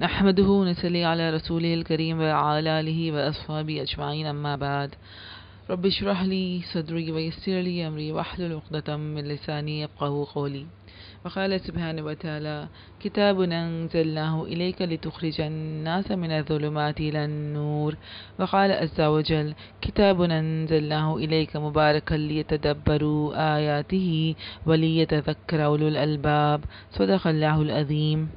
نحمده ونصلي على رسوله الكريم وعلى آله وأصحابه أجمعين أما بعد رب اشرح لي صدري ويسر لي أمري واحلل عقدة من لساني يفقه قولي وقال سبحانه وتعالى كتاب أنزلناه إليك لتخرج الناس من الظلمات إلى النور وقال عز وجل كتاب أنزلناه إليك مباركا ليتدبروا آياته وليتذكر أولو الألباب صدق الله العظيم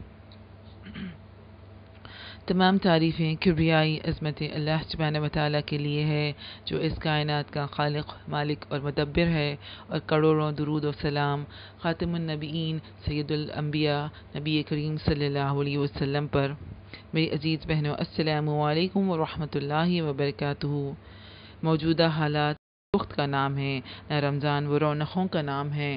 तमाम तारीफ़ें किब्रियाई अजमत अल्लाह चबान ताली के लिए है जो इस कायन का खालिक मालिक और मदबर है और करोड़ों दरूद और सलाम ख़ातमनबीन सैदुलम्बिया नबी करीम सल्ला वसम पर मेरी अजीज़ बहनों असलकम वरहि वबरक मौजूदा हालात वक्त का नाम है न रमज़ान व रौनक़ों का नाम है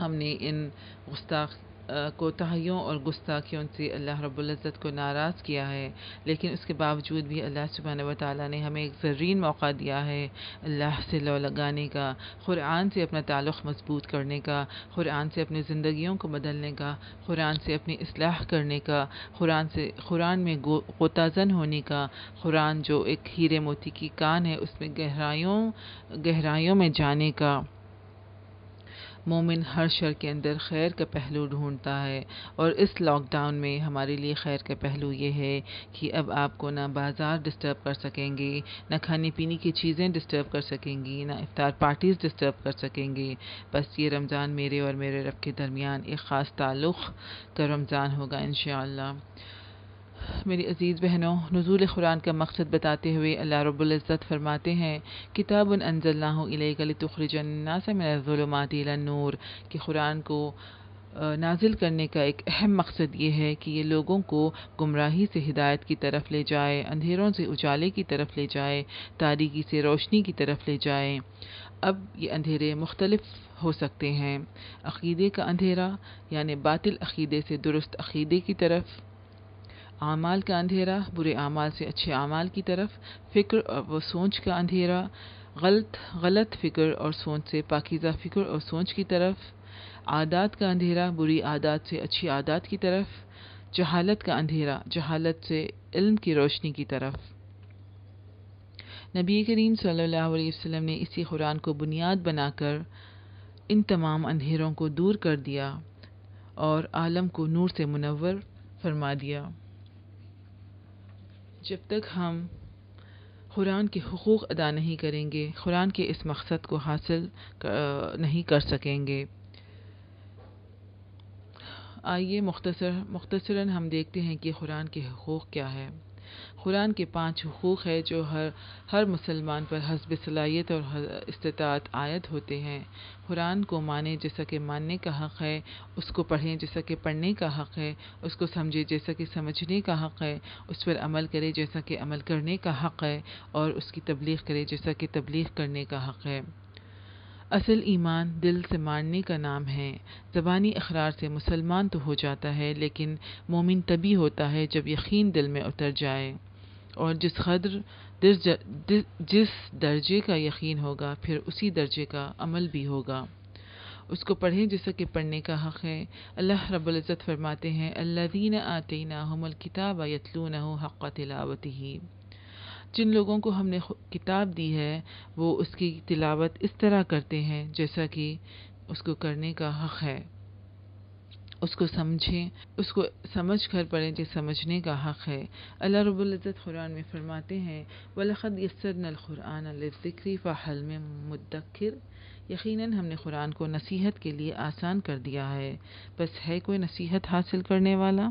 हमने इन गुस्ताख कोताहियों और गुस्ताखियों से अल्लाह रब्ज़त को नाराज़ किया है लेकिन उसके बावजूद भी अल्लाह सुबहान वाली ने हमें एक जरीन मौका दिया है अल्लाह से लौ लगाने का क़ुरान से अपना ताल्लुक़ मजबूत करने का क़ुरान से अपनी ज़िंदगियों को बदलने का क़ुरान से अपनी असलाह करने का क़ुरान से क़ुरान में कोताज़न होने का क़ुरान जो एक हीरे मोती की कान है उसमें गहराइयों गहराइयों में जाने का मोमिन हर शर के अंदर खैर का पहलू ढूंढता है और इस लॉकडाउन में हमारे लिए खैर का पहलू ये है कि अब आपको ना बाज़ार डिस्टर्ब कर सकेंगे ना खाने पीने की चीज़ें डिस्टर्ब कर सकेंगी ना इफ्तार पार्टीज़ डिस्टर्ब कर सकेंगे बस ये रमज़ान मेरे और मेरे रब के दरमियान एक ख़ास ताल्लुक़ का तो रमज़ान होगा इन मेरी अज़ीज़ बहनों नज़ूल कुरान का मकसद बताते हुए अल्लाह रब्ज़त फरमाते हैं किताब अनजल्लाखरजन्ना से मेरा नूर कि कुरान को नाजिल करने का एक अहम मकसद ये है कि ये लोगों को गुमराही से हिदायत की तरफ ले जाए अंधेरों से उजाले की तरफ ले जाए तारीकी से रोशनी की तरफ ले जाए अब ये अंधेरे मुख्तलफ हो सकते हैं अक़ीदे का अंधेरा यानि बातिल अक़ीदे से दुरुस्त अक़ीदे की तरफ आमाल का अंधेरा बुरे आमाल से अच्छे आमाल की तरफ फ़िक्र व सोच का अंधेरा गलत गलत फ़िक्र और सोच से पाकिज़ा फ़िक्र और सोच की तरफ आदात का अंधेरा बुरी आदात से अच्छी आदात की तरफ जहालत का अंधेरा जहालत से इल्म की रोशनी की तरफ नबी करीम सल्लल्लाहु अलैहि वसल्लम ने इसी कुरान को बुनियाद बनाकर इन तमाम अंधेरों को दूर कर दिया और आलम को नूर से मुनवर फरमा दिया जब तक हम कुरान के हकूक़ अदा नहीं करेंगे कुरान के इस मकसद को हासिल नहीं कर सकेंगे आइए मुख्तसर मुख्तसरा हम देखते हैं कि कुरान के हकूक़ क्या है कुरान के पाँच हकूक़ है जो हर हर मुसलमान पर हसब सलाहियत और इस्तात आयद होते हैं कुरान को माने जैसा कि मानने का हक़ है उसको पढ़ें जैसा कि पढ़ने का हक़ है उसको समझें जैसा कि समझने का हक़ है उस पर अमल करें जैसा कि अमल करने का हक़ है और उसकी तबलीग करें जैसा कि तबलीग करने का हक़ है असल ईमान दिल से मारने का नाम है ज़बानी अखरार से मुसलमान तो हो जाता है लेकिन मोमिन तभी होता है जब यकीन दिल में उतर जाए और जिस कदर जिस दर्जे का यकीन होगा फिर उसी दर्जे का अमल भी होगा उसको पढ़ें जैसा कि पढ़ने का हक़ है अल्लाह रब्ज़त फरमाते हैं अल्लादीन आतना हमल किताब यतलून हक़ तिलावत ही जिन लोगों को हमने किताब दी है वो उसकी तिलावत इस तरह करते हैं जैसा कि उसको करने का हक़ है उसको समझें उसको समझ कर पढ़ें जो समझने का हक़ है अल्लाह रबुल्ज़त कुरान में फ़रमाते हैं वलखद यसरनकुरान ज़िक्री फ़ाहल में मुद्दखर यकीनन हमने कुरान को नसीहत के लिए आसान कर दिया है बस है कोई नसीहत हासिल करने वाला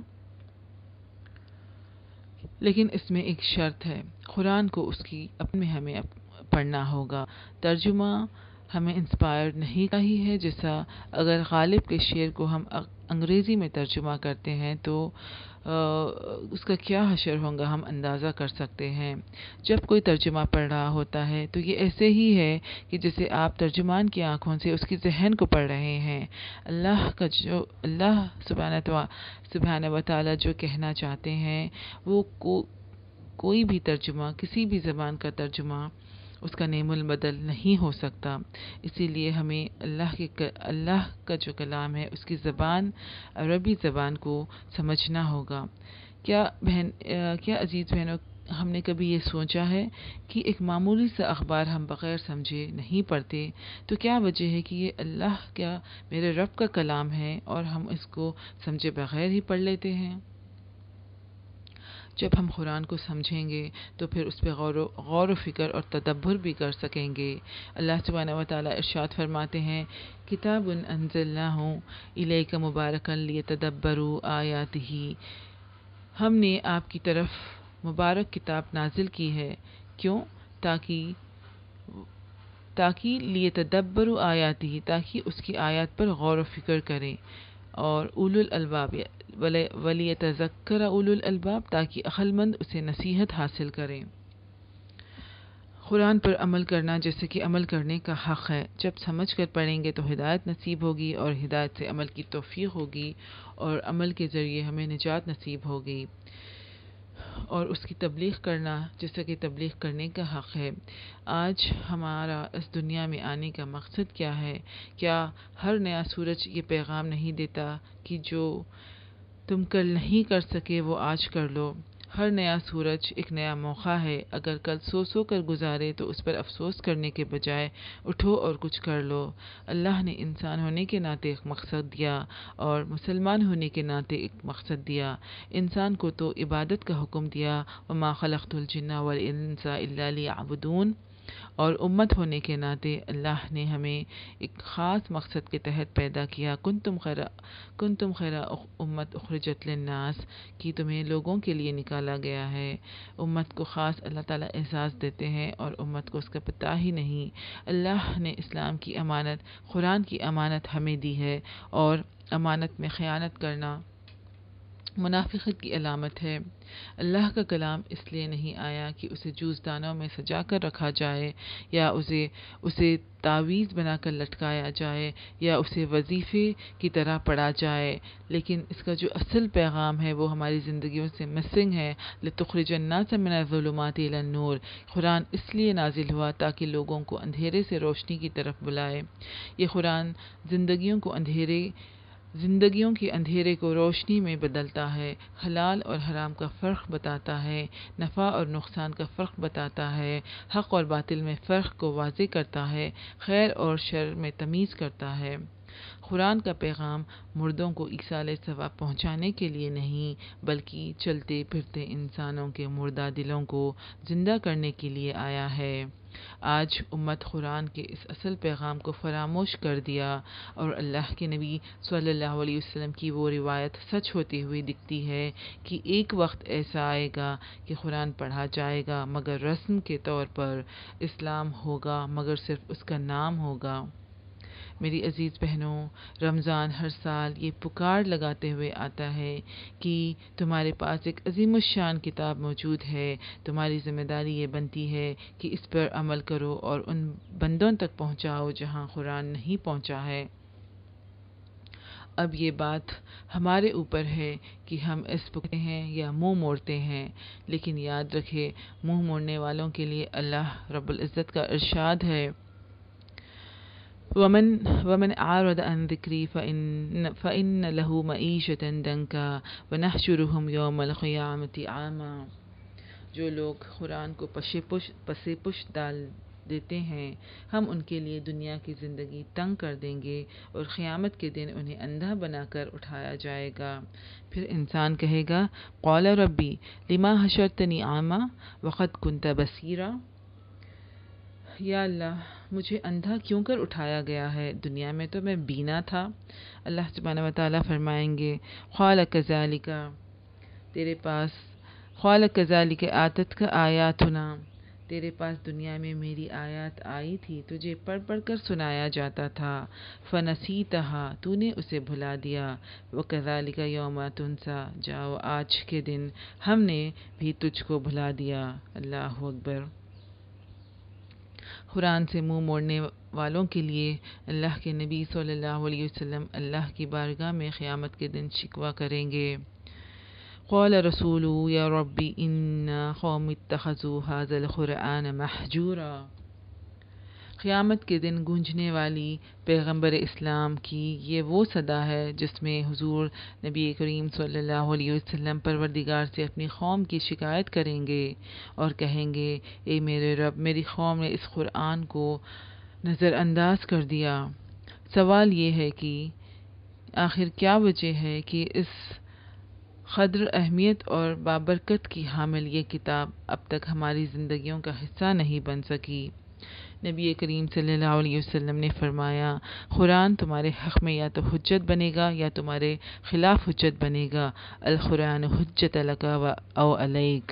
लेकिन इसमें एक शर्त है कुरान को उसकी अपने हमें पढ़ना होगा तर्जुमा हमें इंस्पायर नहीं का ही है जैसा अगर गालिब के शेर को हम अंग्रेज़ी में तर्जुमा करते हैं तो आ, उसका क्या हशर होगा हम अंदाज़ा कर सकते हैं जब कोई तर्जुमा पढ़ रहा होता है तो ये ऐसे ही है कि जैसे आप तर्जुमान की आँखों से उसकी जहन को पढ़ रहे हैं अल्लाह का जो अल्लाह सुबहान सुबहाना वाली जो कहना चाहते हैं वो को कोई भी तर्जुमा किसी भी ज़बान का तर्जुमा उसका नेमुल बदल नहीं हो सकता इसीलिए हमें अल्लाह के अल्लाह का जो कलाम है उसकी ज़बान अरबी ज़बान को समझना होगा क्या बहन क्या अजीज़ बहनों हमने कभी ये सोचा है कि एक मामूली सा अखबार हम बग़ैर समझे नहीं पढ़ते तो क्या वजह है कि ये अल्लाह क्या मेरे रब का कलाम है और हम इसको समझे बग़ैर ही पढ़ लेते हैं जब हम कुरान को समझेंगे तो फिर उस पर गौर गौर फिक्र और तदब्बर भी कर सकेंगे अल्लाह सुबहाना वाली इरशाद फरमाते हैं किताब अनजल्ला हूँ इले का मुबारक लिए तदब्बर आयात ही हमने आपकी तरफ मुबारक किताब नाजिल की है क्यों ताकि ताकि लिए तदब्बर आयात ही ताकि उसकी आयात पर गौर व फिक्र करें और उलुल अलबाब वली तजक्र उलुल अलबाब ताकि अक्लमंद उसे नसीहत हासिल करें कुरान पर अमल करना जैसे कि अमल करने का हक़ है जब समझ कर पढ़ेंगे तो हिदायत नसीब होगी और हिदायत से अमल की तोफ़ी होगी और अमल के ज़रिए हमें निजात नसीब होगी और उसकी तबलीग करना जिसका कि तबलीग करने का हक़ है आज हमारा इस दुनिया में आने का मकसद क्या है क्या हर नया सूरज ये पैगाम नहीं देता कि जो तुम कल नहीं कर सके वो आज कर लो हर नया सूरज एक नया मौका है अगर कल सो सो कर गुजारे तो उस पर अफसोस करने के बजाय उठो और कुछ कर लो अल्लाह ने इंसान होने के नाते एक मकसद दिया और मुसलमान होने के नाते एक मकसद दिया इंसान को तो इबादत का हुक्म दिया व माखलतुलजना वलसा आबदून और उम्मत होने के नाते अल्लाह ने हमें एक ख़ास मकसद के तहत पैदा किया कुन तुम खैरा कुन तुम खैरा उम्मत उखरजत नास कि तुम्हें लोगों के लिए निकाला गया है उम्मत को ख़ास अल्लाह ताला एहसास देते हैं और उम्मत को उसका पता ही नहीं अल्लाह ने इस्लाम की अमानत कुरान की अमानत हमें दी है और अमानत में ख़यानत करना मुनाफिकत की अलामत है अल्लाह का कलाम इसलिए नहीं आया कि उसे जूसदानों में सजा कर रखा जाए या उसे उसे तावीज़ बनाकर लटकाया जाए या उसे वजीफ़े की तरह पढ़ा जाए लेकिन इसका जो असल पैगाम है वो हमारी ज़िंदगियों से मिसिंग है जन्ना से मिनजुलमत नूर कुरान इसलिए नाजिल हुआ ताकि लोगों को अंधेरे से रोशनी की तरफ बुलाए ये कुरान ज़िंदगियों को अंधेरे ज़िंदगियों के अंधेरे को रोशनी में बदलता है हलाल और हराम का फ़र्क बताता है नफ़ा और नुकसान का फ़र्क बताता है हक़ और बातिल में फ़र्क को वाज करता है खैर और शर में तमीज़ करता है कुरान का पैगाम मुर्दों को ईसाल सवाब पहुँचाने के लिए नहीं बल्कि चलते फिरते इंसानों के मुर्दा दिलों को ज़िंदा करने के लिए आया है आज उम्मत कुरान के इस असल पैगाम को फरामोश कर दिया और अल्लाह के नबी सल्लल्लाहु अलैहि वसल्लम की वो रिवायत सच होती हुई दिखती है कि एक वक्त ऐसा आएगा कि कुरान पढ़ा जाएगा मगर रस्म के तौर पर इस्लाम होगा मगर सिर्फ उसका नाम होगा मेरी अज़ीज़ बहनों रमज़ान हर साल ये पुकार लगाते हुए आता है कि तुम्हारे पास एक अजीम शान किताब मौजूद है तुम्हारी ज़िम्मेदारी ये बनती है कि इस पर अमल करो और उन बंदों तक पहुँचाओ जहाँ कुरान नहीं पहुँचा है अब ये बात हमारे ऊपर है कि हम इस पुकते हैं या मुंह मोड़ते हैं लेकिन याद रखें मुंह मोड़ने वालों के लिए अल्लाह रब्बुल इज़्ज़त का इरशाद है ومن ومن أعرض عن ذكري فإن فإن له معيشة डंका ونحشرهم يوم القيامة आमा जो लोग कुरान को पशे पुश पसे पुश डाल देते हैं हम उनके लिए दुनिया की ज़िंदगी तंग कर देंगे और क़्यामत के दिन उन्हें अंधा बनाकर उठाया जाएगा फिर इंसान कहेगा कौला रब्बी लिमा हशरतनी आमा वक़्त कुंता बसीरा या अल्लाह मुझे अंधा क्यों कर उठाया गया है दुनिया में तो मैं बीना था अल्लाह जबान वाली फरमाएँगे ख्वाल कज़ालिका तेरे पास ख्वाल कज़ालिक आदत का आयात होना तेरे पास दुनिया में मेरी आयत आई थी तुझे पढ़ पढ़ कर सुनाया जाता था फ़नसी तहा तूने उसे भुला दिया व कज़ालिका योमा तुनसा जाओ आज के दिन हमने भी तुझको भुला दिया अल्लाह अकबर कुरान से मुंह मोड़ने वालों के लिए अल्लाह के नबी सल्लल्लाहु अलैहि वसल्लम अल्लाह की बारगाह में क़्यामत के दिन शिकवा करेंगे قال رسول يا ربي इन قوم اتخذوا هذا क़ुरान महजूरा क़्यामत के दिन गूंजने वाली पैग़म्बर इस्लाम की ये वो सदा है जिसमें हजूर नबी करीम सल्लल्लाहु अलैहि परवरदिगार से अपनी कौम की शिकायत करेंगे और कहेंगे ए मेरे रब मेरी कौम ने इस कुरान को नज़रअंदाज कर दिया सवाल ये है कि आखिर क्या वजह है कि इस ख़द्र अहमियत और बाबरकत की हामिल ये किताब अब तक हमारी ज़िंदगियों का हिस्सा नहीं बन सकी नबी करीम सल्लल्लाहु अलैहि वसल्लम ने फरमाया कुरान तुम्हारे हक़ में या तो हजत बनेगा या तुम्हारे ख़िलाफ़ हजत बनेगा अलकुरान हजत अलका व अलैक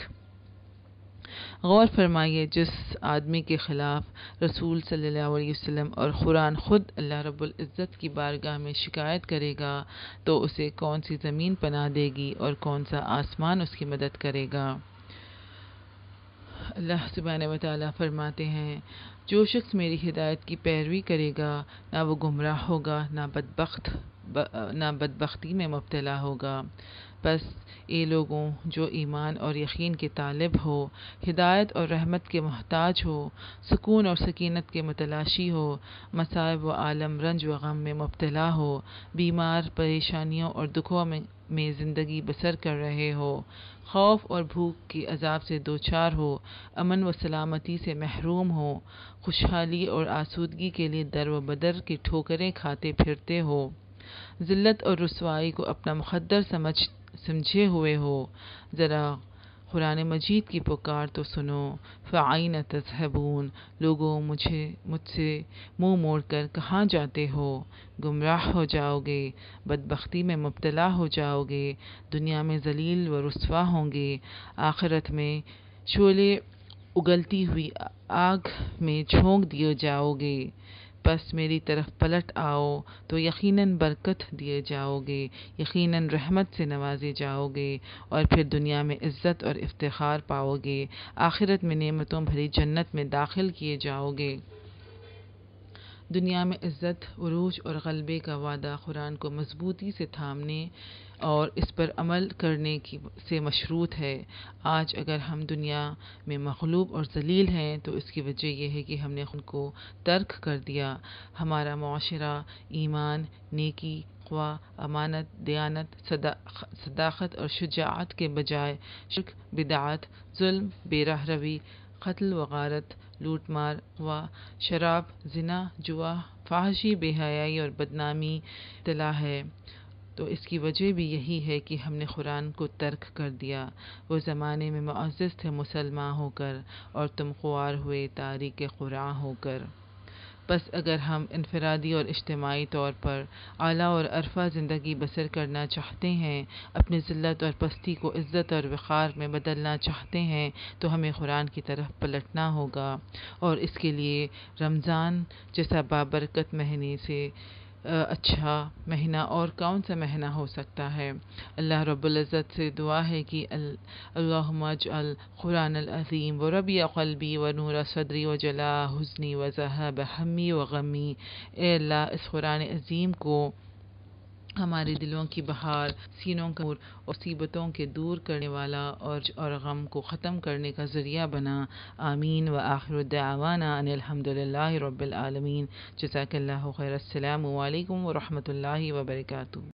गौर फरमाइए जिस आदमी के ख़िलाफ़ रसूल सल्लल्लाहु अलैहि वसल्लम और कुरान ख़ुद अल्लाह रब्बुल इज़्ज़त की बारगाह में शिकायत करेगा तो उसे कौन सी ज़मीन पना देगी और कौन सा आसमान उसकी मदद करेगा अल्लाह सुबहान वाली फरमाते हैं जो शख्स मेरी हिदायत की पैरवी करेगा ना वो गुमराह होगा ना बदबक ब, ना बदबख्ती में मुबतला होगा बस ये लोगों जो ईमान और यकीन के तालब हो हिदायत और रहमत के महताज हो सुकून और सकीनत के मतलाशी हो मसायब व आलम रंज व गम में मुबतला हो बीमार परेशानियों और दुखों में में ज़िंदगी बसर कर रहे हो खौफ और भूख के अजाब से दो चार हो अमन व सलामती से महरूम हो खुशहाली और आसूदगी के लिए दर व बदर की ठोकरें खाते फिरते हो ज़िल्लत और रसवाई को अपना मुखदर समझ समझे हुए हो ज़रा कुरान मजीद की पुकार तो सुनो फ़ाइन तजहबून लोगों मुझे मुझसे मुंह मोड़ कर कहाँ जाते हो गुमराह हो जाओगे बदबख्ती में मुबतला हो जाओगे दुनिया में जलील व रसवा होंगे आखिरत में शोले उगलती हुई आग में झोंक दिए जाओगे बस मेरी तरफ पलट आओ तो यकीनन बरकत दिए जाओगे यकीनन रहमत से नवाजे जाओगे और फिर दुनिया में इज़्ज़त और इफ्तार पाओगे आखिरत में नेमतों भरी जन्नत में दाखिल किए जाओगे दुनिया में इज़्ज़त अरूज और गलबे का वादा कुरान को मजबूती से थामने और इस पर अमल करने की से मशरूत है आज अगर हम दुनिया में मखलूब और जलील हैं तो इसकी वजह यह है कि हमने खुद को तर्क कर दिया हमारा माशरा ईमान नेकी ख्वा अमानत दयानत सदा, सदाकत और शुजात के बजाय शिक बिदात जुल्म बेराह रवी कत्ल व गारत लूट मार व शराब जना जुआ फाहशी बेहयाई और बदनामी तला है तो इसकी वजह भी यही है कि हमने कुरान को तर्क कर दिया वो ज़माने में मुआज़ थे मुसलमान होकर और तुम खुआर हुए तारीख़ कुरान होकर बस अगर हम इनफरादी और इज्तमाही तौर पर आला और अरफा ज़िंदगी बसर करना चाहते हैं अपनी ज़िल्त और पस्ती को इज़्ज़त और वक़ार में बदलना चाहते हैं तो हमें कुरान की तरफ पलटना होगा और इसके लिए रमज़ान जैसा बाबरकत महीने से अच्छा महीना और कौन सा महीना हो सकता है अल्लाह रब्ज़त से दुआ है कि अल्लाज अल क़ुरान अज़ीम व रबी कलबी व नूर सदरी व जला हसनी व जहब हमी व गमी ए अल्लाह इस क़ुरान अज़ीम को हमारे दिलों की बहार सीनों का और मुसीबतों के दूर करने वाला और और गम को ख़त्म करने का ज़रिया बना आमीन व आखिर दावाना अनिलहमदिल्ला रबालमीन जजाकल्ला खैरसलम वरहमल वर्का